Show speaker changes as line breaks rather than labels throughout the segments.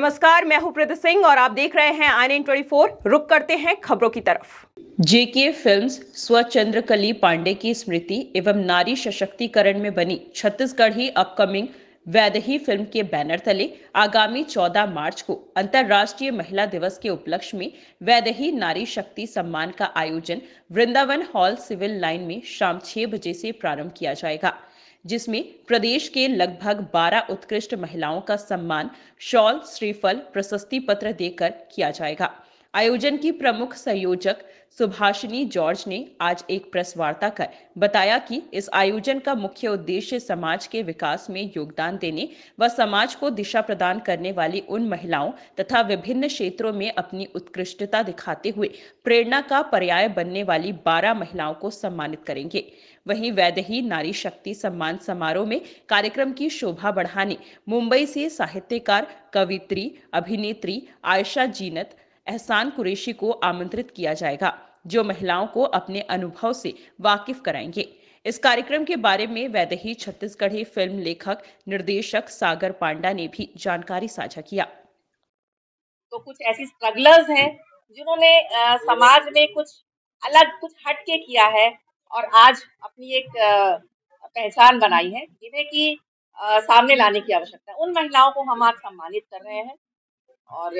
नमस्कार मैं हूं प्रदीप सिंह और आप देख रहे हैं आई एन ट्वेंटी रुक करते हैं खबरों की तरफ जेके फिल्म्स स्वचंद्र कली पांडे की स्मृति एवं नारी सशक्तिकरण में बनी छत्तीसगढ़ ही अपकमिंग वैदही फिल्म के बैनर तले आगामी 14 मार्च को अंतर्राष्ट्रीय महिला दिवस के उपलक्ष्य में वैदही नारी शक्ति सम्मान का आयोजन वृंदावन हॉल सिविल लाइन में शाम छह बजे से प्रारंभ किया जाएगा जिसमें प्रदेश के लगभग 12 उत्कृष्ट महिलाओं का सम्मान शॉल श्रीफल प्रशस्ति पत्र देकर किया जाएगा आयोजन की प्रमुख संयोजक सुभाषिनी जॉर्ज ने आज एक प्रेस वार्ता कर बताया कि इस आयोजन का मुख्य उद्देश्य समाज के विकास में योगदान देने व समाज को दिशा प्रदान करने वाली उन महिलाओं तथा विभिन्न क्षेत्रों में अपनी उत्कृष्टता दिखाते हुए प्रेरणा का पर्याय बनने वाली बारह महिलाओं को सम्मानित करेंगे वहीं वैदही नारी शक्ति सम्मान समारोह में कार्यक्रम की शोभा बढ़ाने मुंबई से साहित्यकार कवित्री अभिनेत्री आयशा जीनत एहसान कुरेशी को आमंत्रित किया जाएगा जो महिलाओं को अपने अनुभव से वाकिफ कराएंगे इस कार्यक्रम के बारे में वैदही छत्तीसगढ़ी फिल्म लेखक निर्देशक सागर पांडा ने भी जानकारी साझा किया
तो कुछ ऐसी स्ट्रगलर्स हैं जिन्होंने समाज में कुछ अलग कुछ हटके किया है और आज अपनी एक
पहचान बनाई है
जिन्हें की सामने लाने की आवश्यकता है उन महिलाओं को हम आज सम्मानित कर रहे हैं और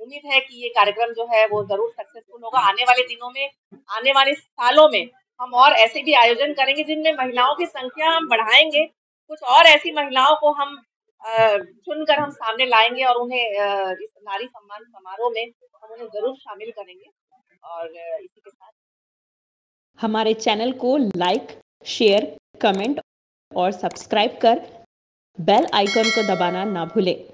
उम्मीद है कि ये कार्यक्रम जो है वो जरूर सक्सेसफुल होगा आने वाले दिनों में आने वाले सालों में हम और ऐसे भी आयोजन करेंगे जिनमें महिलाओं की संख्या हम बढ़ाएंगे कुछ और ऐसी महिलाओं को हम चुनकर हम सामने लाएंगे और उन्हें इस नारी सम्मान समारोह में हम उन्हें जरूर शामिल करेंगे और इसी के साथ
हमारे चैनल को लाइक शेयर कमेंट और सब्सक्राइब कर बेल आइकन को दबाना ना
भूलें